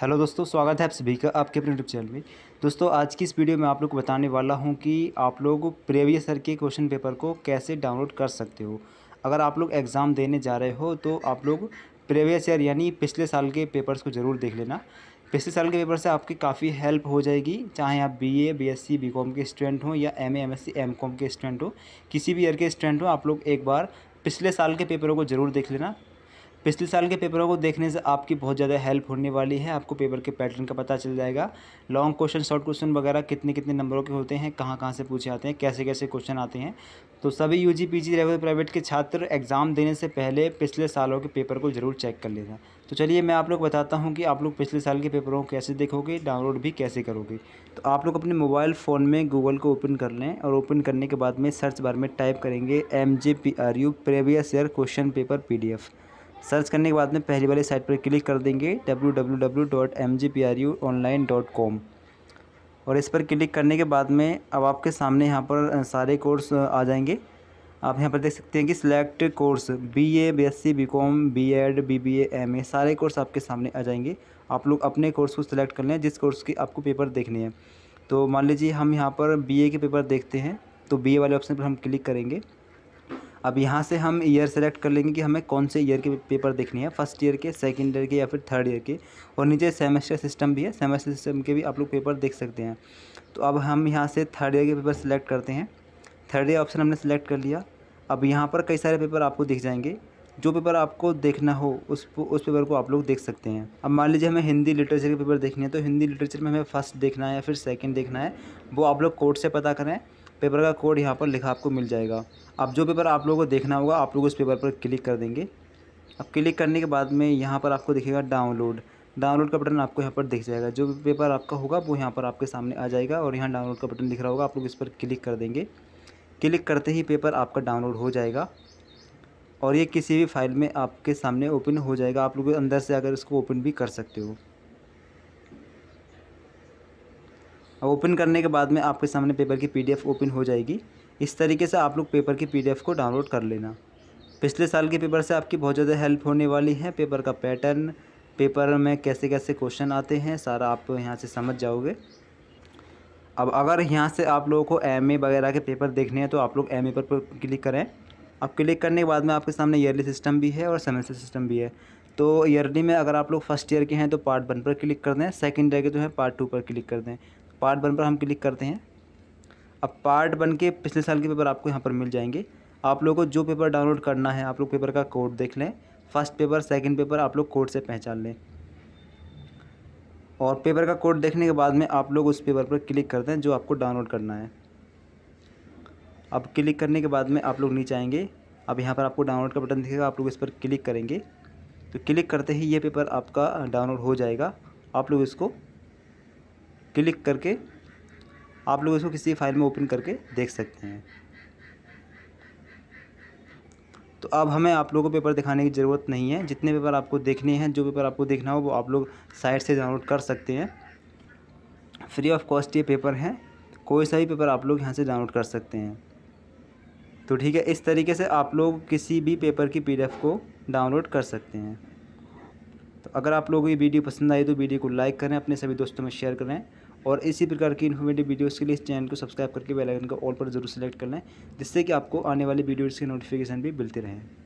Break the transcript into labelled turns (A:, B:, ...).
A: hello दोस्तों स्वागत है आप सभी का आपके अपने यूट्यूब चैनल में दोस्तों आज की इस वीडियो में आप लोग को बताने वाला हूं कि आप लोग प्रीवियस ईयर के क्वेश्चन पेपर को कैसे डाउनलोड कर सकते हो अगर आप लोग एग्ज़ाम देने जा रहे हो तो आप लोग प्रीवियस ईयर यानी पिछले साल के पेपर्स को ज़रूर देख लेना पिछले साल के पेपर से आपकी काफ़ी हेल्प हो जाएगी चाहे आप सी बी कॉम के स्टूडेंट हों या सी एम कॉम के स्टूडेंट हो किसी भी ईयर के स्टूडेंट हो आप लोग एक बार पिछले साल के पेपरों को ज़रूर देख लेना पिछले साल के पेपरों को देखने से आपकी बहुत ज़्यादा हेल्प होने वाली है आपको पेपर के पैटर्न का पता चल जाएगा लॉन्ग क्वेश्चन शॉर्ट क्वेश्चन वगैरह कितने कितने नंबरों के होते हैं कहाँ कहाँ से पूछे आते हैं कैसे कैसे क्वेश्चन आते हैं तो सभी यू जी लेवल प्राइवेट के छात्र एग्ज़ाम देने से पहले पिछले सालों के पेपर को ज़रूर चेक कर लेना तो चलिए मैं आप लोग बताता हूँ कि आप लोग पिछले साल के पेपरों को कैसे देखोगे डाउनलोड भी कैसे करोगे तो आप लोग अपने मोबाइल फ़ोन में गूगल को ओपन कर लें और ओपन करने के बाद में सर्च बार में टाइप करेंगे M J P R U previous year question paper P D F search करने के बाद में पहली वाली साइट पर क्लिक कर देंगे डब्ल्यू और इस पर क्लिक करने के बाद में अब आपके सामने यहाँ पर सारे कोर्स आ जाएंगे आप यहाँ पर देख सकते हैं कि select course B A B S C B com B ed B B M A सारे कोर्स आपके सामने आ जाएंगे आप लोग अपने कोर्स को सिलेक्ट कर लें जिस कोर्स की आपको पेपर देखने हैं तो मान लीजिए हम यहाँ पर बी ए के पेपर देखते हैं तो बी ए वाले ऑप्शन पर हम क्लिक करेंगे अब यहाँ से हम ईयर सेलेक्ट कर लेंगे कि हमें कौन से ईयर के पेपर देखने हैं फर्स्ट ईयर के सेकेंड ईयर के या फिर थर्ड ईयर के और नीचे सेमेस्टर सिस्टम भी है सेमेस्टर सिस्टम के भी आप लोग पेपर देख सकते हैं तो अब हम यहाँ से थर्ड ईयर के पेपर सेलेक्ट करते हैं थर्ड ईयर ऑप्शन हमने सेलेक्ट कर लिया अब यहाँ पर कई सारे पेपर आपको दिख जाएंगे जो पेपर आपको देखना हो उस उस पेपर को आप लोग देख सकते हैं अब मान लीजिए हमें हिंदी लिटरेचर के पेपर देखने हैं तो हिंदी लिटरेचर में हमें फर्स्ट देखना है या फिर सेकंड देखना है वो आप लोग कोर्ट से पता करें पेपर का कोड यहाँ पर लिखा आपको मिल जाएगा अब जो पेपर आप लोगों को देखना होगा आप लोग उस पेपर पर क्लिक कर देंगे अब क्लिक करने के बाद में यहाँ पर आपको दिखेगा डाउनलोड डाउनलोड का बटन आपको यहाँ पर दिख जाएगा जो भी पेपर आपका होगा वो यहाँ पर आपके सामने आ जाएगा और यहाँ डाउनलोड का बटन दिख रहा होगा आप लोग इस पर क्लिक कर देंगे क्लिक करते ही पेपर आपका डाउनलोड हो जाएगा और ये किसी भी फाइल में आपके सामने ओपन हो जाएगा आप लोग अंदर से अगर इसको ओपन भी कर सकते हो ओपन करने के बाद में आपके सामने पेपर की पीडीएफ ओपन हो जाएगी इस तरीके से आप लोग पेपर की पीडीएफ को डाउनलोड कर लेना पिछले साल के पेपर से आपकी बहुत ज़्यादा हेल्प होने वाली है पेपर का पैटर्न पेपर में कैसे कैसे क्वेश्चन आते हैं सारा आप यहाँ से समझ जाओगे अब अगर यहाँ से आप लोगों को एम वगैरह के पेपर देखने हैं तो आप लोग एम पर क्लिक करें अब क्लिक करने के बाद में आपके सामने ईयरली सिस्टम भी है और सेमेस्टर सिस्टम भी है तो ईयरली में अगर आप लोग फर्स्ट ईयर के हैं तो पार्ट वन पर क्लिक कर दें सेकेंड ईयर के जो है पार्ट टू पर क्लिक कर दें पार्ट वन पर हम क्लिक करते हैं अब पार्ट वन के पिछले साल के पेपर आपको यहाँ पर मिल जाएंगे आप लोगों को जो पेपर डाउनलोड करना है आप लोग पेपर का कोड देख लें फर्स्ट पेपर सेकंड पेपर आप लोग कोड से पहचान लें और पेपर का कोड देखने के बाद में आप लोग उस पेपर पर क्लिक करते हैं जो आपको डाउनलोड करना है अब क्लिक करने के बाद में आप लोग नीचे आएंगे अब यहाँ पर आपको डाउनलोड का बटन दिखेगा आप लोग इस पर क्लिक करेंगे तो क्लिक करते ही ये पेपर आपका डाउनलोड हो जाएगा आप लोग इसको क्लिक करके आप लोग इसको किसी फाइल में ओपन करके देख सकते हैं तो अब हमें आप लोगों को पेपर दिखाने की ज़रूरत नहीं है जितने पेपर आपको देखने हैं जो पेपर आपको देखना हो वो आप लोग साइट से डाउनलोड कर सकते हैं फ्री ऑफ कॉस्ट ये पेपर हैं कोई सा भी पेपर आप लोग यहाँ से डाउनलोड कर सकते हैं तो ठीक है इस तरीके से आप लोग किसी भी पेपर की पी को डाउनलोड कर सकते हैं तो अगर आप लोगों को ये वीडियो पसंद आई तो वीडियो को लाइक करें अपने सभी दोस्तों में शेयर करें और इसी प्रकार की इन्फॉर्मेटिव वीडियोज़ के लिए इस चैनल को सब्सक्राइब करके बेल आइकन का ऑल पर जरूर सेलेक्ट कर लें जिससे कि आपको आने वाली वीडियोज़ की नोटिफिकेशन भी मिलती रहें